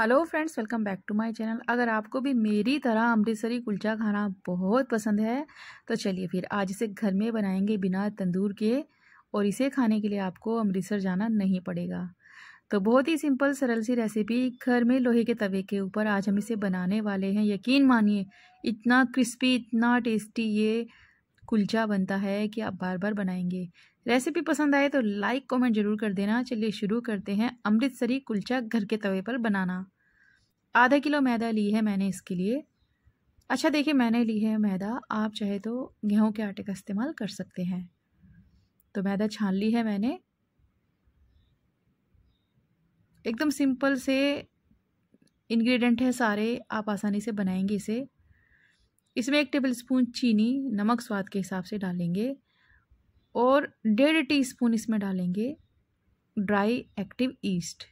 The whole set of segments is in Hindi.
hello friends welcome back to my channel अगर आपको भी मेरी तरह अमृतसरी कुलचा खाना बहुत पसंद है तो चलिए फिर आज इसे घर में बनाएंगे बिना तंदूर के और इसे खाने के लिए आपको अमृतसर जाना नहीं पड़ेगा तो बहुत ही सिंपल सरल सी रेसिपी घर में लोहे के तवे के ऊपर आज हम इसे बनाने वाले हैं यकीन मानिए इतना क्रिस्पी इतना टेस्टी ये कुलचा बनता है कि आप बार बार बनाएंगे रेसिपी पसंद आए तो लाइक कमेंट जरूर कर देना चलिए शुरू करते हैं अमृतसरी कुलचा घर के तवे पर बनाना आधा किलो मैदा ली है मैंने इसके लिए अच्छा देखिए मैंने ली है मैदा आप चाहे तो गेहूं के आटे का इस्तेमाल कर सकते हैं तो मैदा छान ली है मैंने एकदम सिंपल से इंग्रेडिएंट है सारे आप आसानी से बनाएंगे इसे इसमें एक टेबल स्पून चीनी नमक स्वाद के हिसाब से डालेंगे और डेढ़ टी स्पून इसमें डालेंगे ड्राई एक्टिव ईस्ट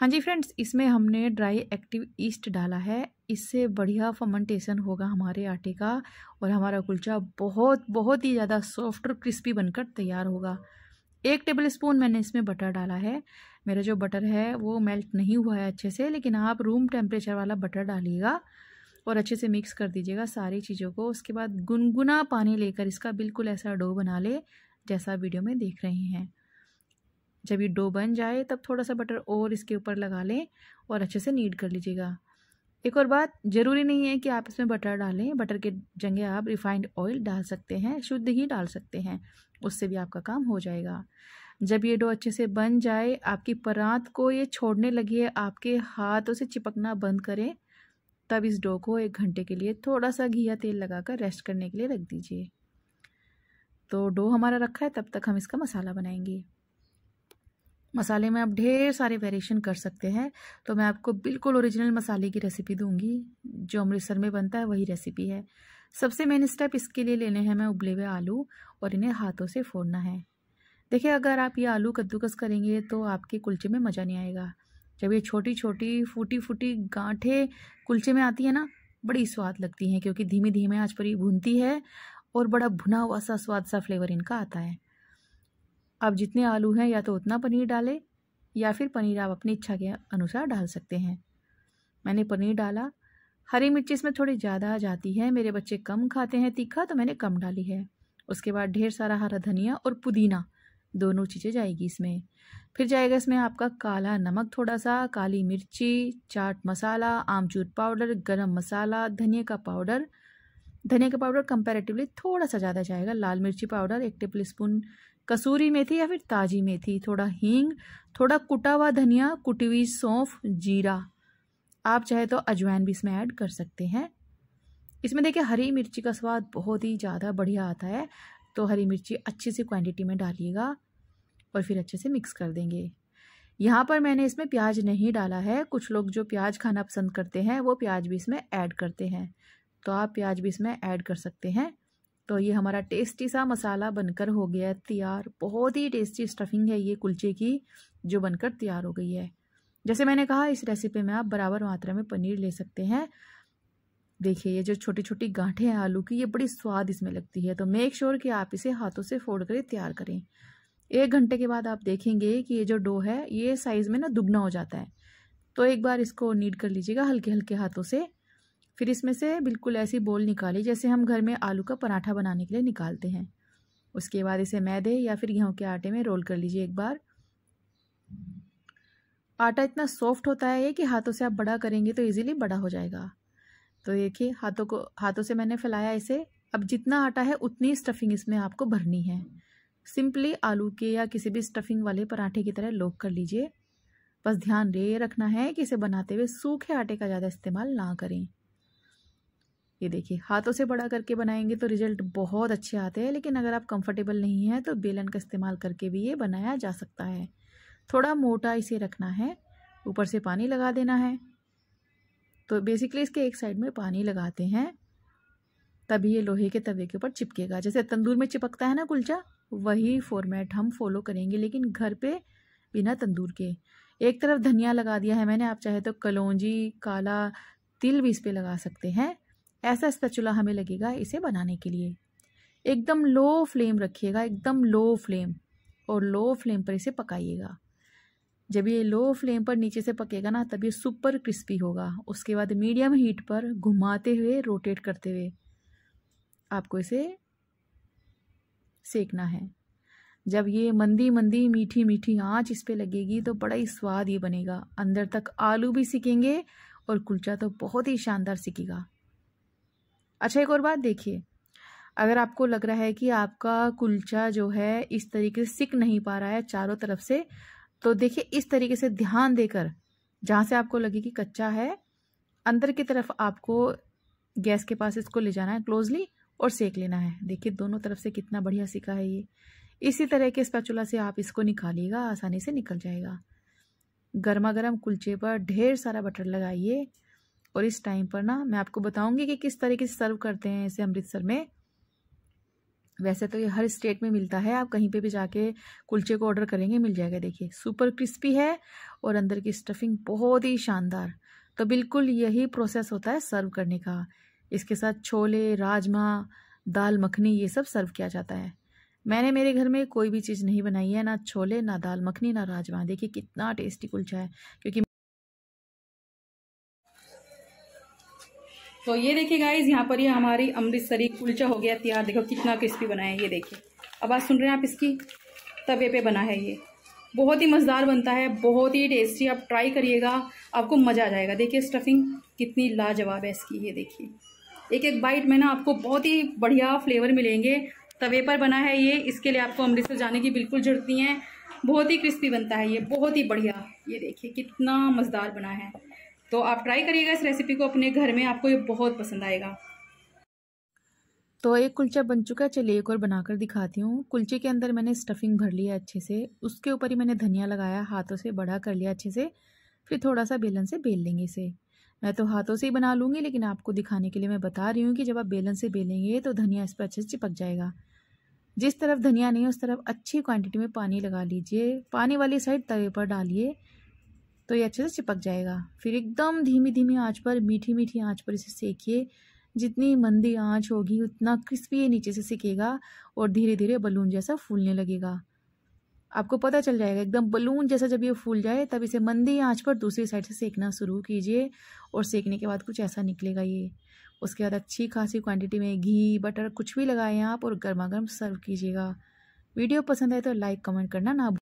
हाँ जी फ्रेंड्स इसमें हमने ड्राई एक्टिव ईस्ट डाला है इससे बढ़िया फर्मेंटेशन होगा हमारे आटे का और हमारा कुलचा बहुत बहुत ही ज़्यादा सॉफ्ट और क्रिस्पी बनकर तैयार होगा एक टेबल स्पून मैंने इसमें बटर डाला है मेरा जो बटर है वो मेल्ट नहीं हुआ है अच्छे से लेकिन आप रूम टेम्परेचर वाला बटर डालिएगा और अच्छे से मिक्स कर दीजिएगा सारी चीज़ों को उसके बाद गुनगुना पानी लेकर इसका बिल्कुल ऐसा डो बना ले जैसा वीडियो में देख रहे हैं जब ये डो बन जाए तब थोड़ा सा बटर और इसके ऊपर लगा लें और अच्छे से नीड कर लीजिएगा एक और बात ज़रूरी नहीं है कि आप इसमें बटर डालें बटर के जगह आप रिफाइंड ऑयल डाल सकते हैं शुद्ध ही डाल सकते हैं उससे भी आपका काम हो जाएगा जब ये डो अच्छे से बन जाए आपकी परात को ये छोड़ने लगी है आपके हाथों से चिपकना बंद करें तब इस डो को एक घंटे के लिए थोड़ा सा घी या तेल लगाकर रेस्ट करने के लिए रख दीजिए तो डो हमारा रखा है तब तक हम इसका मसाला बनाएंगे मसाले में आप ढेर सारे वेरिएशन कर सकते हैं तो मैं आपको बिल्कुल ओरिजिनल मसाले की रेसिपी दूंगी जो अमृतसर में बनता है वही रेसिपी है सबसे मेन स्टेप इसके लिए लेने हैं मैं उबले हुए आलू और इन्हें हाथों से फोड़ना है देखिए अगर आप ये आलू कद्दूकस करेंगे तो आपके कुलचे में मज़ा नहीं आएगा जब ये छोटी छोटी फूटी फूटी गांठें कुलचे में आती है ना बड़ी स्वाद लगती हैं क्योंकि धीमे धीमे आज पर ये भूनती है और बड़ा भुना हुआ सा स्वाद सा फ्लेवर इनका आता है आप जितने आलू हैं या तो उतना पनीर डालें या फिर पनीर आप अपनी इच्छा के अनुसार डाल सकते हैं मैंने पनीर डाला हरी मिर्ची इसमें थोड़ी ज़्यादा आ जाती है मेरे बच्चे कम खाते हैं तीखा तो मैंने कम डाली है उसके बाद ढेर सारा हरा धनिया और पुदीना दोनों चीज़ें जाएगी इसमें फिर जाएगा इसमें आपका काला नमक थोड़ा सा काली मिर्ची चाट मसाला आमचूर पाउडर गरम मसाला धनिया का पाउडर धनिया का पाउडर कंपैरेटिवली थोड़ा सा ज़्यादा जाएगा लाल मिर्ची पाउडर एक टेबल स्पून कसूरी मेथी या फिर ताजी मेथी थोड़ा हींग थोड़ा कुटा हुआ धनिया कुटी हुई सौंफ जीरा आप चाहे तो अजवाइन भी इसमें ऐड कर सकते हैं इसमें देखिए हरी मिर्ची का स्वाद बहुत ही ज़्यादा बढ़िया आता है तो हरी मिर्ची अच्छी सी क्वांटिटी में डालिएगा और फिर अच्छे से मिक्स कर देंगे यहाँ पर मैंने इसमें प्याज नहीं डाला है कुछ लोग जो प्याज खाना पसंद करते हैं वो प्याज भी इसमें ऐड करते हैं तो आप प्याज भी इसमें ऐड कर सकते हैं तो ये हमारा टेस्टी सा मसाला बनकर हो गया है तैयार बहुत ही टेस्टी स्टफिंग है ये कुलचे की जो बनकर तैयार हो गई है जैसे मैंने कहा इस रेसिपी में आप बराबर मात्रा में पनीर ले सकते हैं देखिए ये जो छोटी छोटी गांठें हैं आलू की ये बड़ी स्वाद इसमें लगती है तो मेक श्योर sure कि आप इसे हाथों से फोड़ कर तैयार करें एक घंटे के बाद आप देखेंगे कि ये जो डो है ये साइज़ में ना दुगना हो जाता है तो एक बार इसको नीड कर लीजिएगा हल्के हल्के हाथों से फिर इसमें से बिल्कुल ऐसी बोल निकाली जैसे हम घर में आलू का पराठा बनाने के लिए निकालते हैं उसके बाद इसे मैदे या फिर गेहूँ के आटे में रोल कर लीजिए एक बार आटा इतना सॉफ्ट होता है कि हाथों से आप बड़ा करेंगे तो ईजिली बड़ा हो जाएगा तो देखिए हाथों को हाथों से मैंने फैलाया इसे अब जितना आटा है उतनी स्टफिंग इसमें आपको भरनी है सिंपली आलू के या किसी भी स्टफिंग वाले पराठे की तरह लोक कर लीजिए बस ध्यान ये रखना है कि इसे बनाते हुए सूखे आटे का ज़्यादा इस्तेमाल ना करें ये देखिए हाथों से बड़ा करके बनाएंगे तो रिजल्ट बहुत अच्छे आते हैं लेकिन अगर आप कंफर्टेबल नहीं हैं तो बेलन का इस्तेमाल करके भी ये बनाया जा सकता है थोड़ा मोटा इसे रखना है ऊपर से पानी लगा देना है तो बेसिकली इसके एक साइड में पानी लगाते हैं तभी ये लोहे के तवे के ऊपर चिपकेगा जैसे तंदूर में चिपकता है ना कुलचा वही फॉर्मेट हम फॉलो करेंगे लेकिन घर पे बिना तंदूर के एक तरफ धनिया लगा दिया है मैंने आप चाहे तो कलौजी काला तिल भी इस पर लगा सकते हैं ऐसा चूल्हा हमें लगेगा इसे बनाने के लिए एकदम लो फ्लेम रखिएगा एकदम लो फ्लेम और लो फ्लेम पर इसे पकाइएगा जब ये लो फ्लेम पर नीचे से पकेगा ना तब ये सुपर क्रिस्पी होगा उसके बाद मीडियम हीट पर घुमाते हुए रोटेट करते हुए आपको इसे सेकना है जब ये मंदी मंदी मीठी मीठी आंच इस पर लगेगी तो बड़ा ही स्वाद ये बनेगा अंदर तक आलू भी सीखेंगे और कुलचा तो बहुत ही शानदार सीखेगा अच्छा एक और बात देखिए अगर आपको लग रहा है कि आपका कुलचा जो है इस तरीके से सिक नहीं पा रहा है चारों तरफ से तो देखिए इस तरीके से ध्यान देकर जहाँ से आपको लगे कि कच्चा है अंदर की तरफ आपको गैस के पास इसको ले जाना है क्लोजली और सेक लेना है देखिए दोनों तरफ से कितना बढ़िया सीखा है ये इसी तरह के स्पैचुला से आप इसको निकालिएगा आसानी से निकल जाएगा गर्मा गर्म कुलचे पर ढेर सारा बटर लगाइए और इस टाइम पर ना मैं आपको बताऊंगी कि किस तरीके से सर्व करते हैं इसे अमृतसर में वैसे तो ये हर स्टेट में मिलता है आप कहीं पे भी जाके कुलचे को ऑर्डर करेंगे मिल जाएगा देखिए सुपर क्रिस्पी है और अंदर की स्टफिंग बहुत ही शानदार तो बिल्कुल यही प्रोसेस होता है सर्व करने का इसके साथ छोले राजमा दाल मखनी ये सब सर्व किया जाता है मैंने मेरे घर में कोई भी चीज़ नहीं बनाई है ना छोले ना दाल मखनी ना राजमा देखिए कितना टेस्टी कुलचा है क्योंकि तो ये देखिए गाइज यहाँ पर ये हमारी अमृतसरी कुलचा हो गया तैयार देखो कितना क्रिस्पी बना है ये देखिए अब आज सुन रहे हैं आप इसकी तवे पे बना है ये बहुत ही मज़ेदार बनता है बहुत ही टेस्टी आप ट्राई करिएगा आपको मज़ा आ जाएगा देखिए स्टफिंग कितनी लाजवाब है इसकी ये देखिए एक एक बाइट में ना आपको बहुत ही बढ़िया फ्लेवर मिलेंगे तवे पर बना है ये इसके लिए आपको अमृतसर जाने की बिल्कुल ज़रूरत नहीं है बहुत ही क्रिस्पी बनता है ये बहुत ही बढ़िया ये देखिए कितना मज़ेदार बना है तो आप ट्राई करिएगा इस रेसिपी को अपने घर में आपको ये बहुत पसंद आएगा तो एक कुलचा बन चुका है चलिए एक और बनाकर दिखाती हूँ कुलचे के अंदर मैंने स्टफिंग भर लिया अच्छे से उसके ऊपर ही मैंने धनिया लगाया हाथों से बड़ा कर लिया अच्छे से फिर थोड़ा सा बेलन से बेल लेंगे इसे मैं तो हाथों से ही बना लूँगी लेकिन आपको दिखाने के लिए मैं बता रही हूँ कि जब आप बेलन से बेलेंगे तो धनिया इस पर अच्छे से चिपक जाएगा जिस तरफ धनिया नहीं उस तरफ अच्छी क्वांटिटी में पानी लगा लीजिए पानी वाली साइड तवे पर डालिए तो ये अच्छे से चिपक जाएगा फिर एकदम धीमी धीमी आँच पर मीठी मीठी आँच पर इसे सेकिए जितनी मंदी आँच होगी उतना क्रिस्पी ये नीचे से सेकेगा और धीरे धीरे बलून जैसा फूलने लगेगा आपको पता चल जाएगा एकदम बलून जैसा जब ये फूल जाए तब इसे मंदी आँच पर दूसरी साइड से सेकना शुरू कीजिए और सेकने के बाद कुछ ऐसा निकलेगा ये उसके बाद अच्छी खासी क्वांटिटी में घी बटर कुछ भी लगाएं आप और गर्मा गर्म सर्व कीजिएगा वीडियो पसंद आए तो लाइक कमेंट करना ना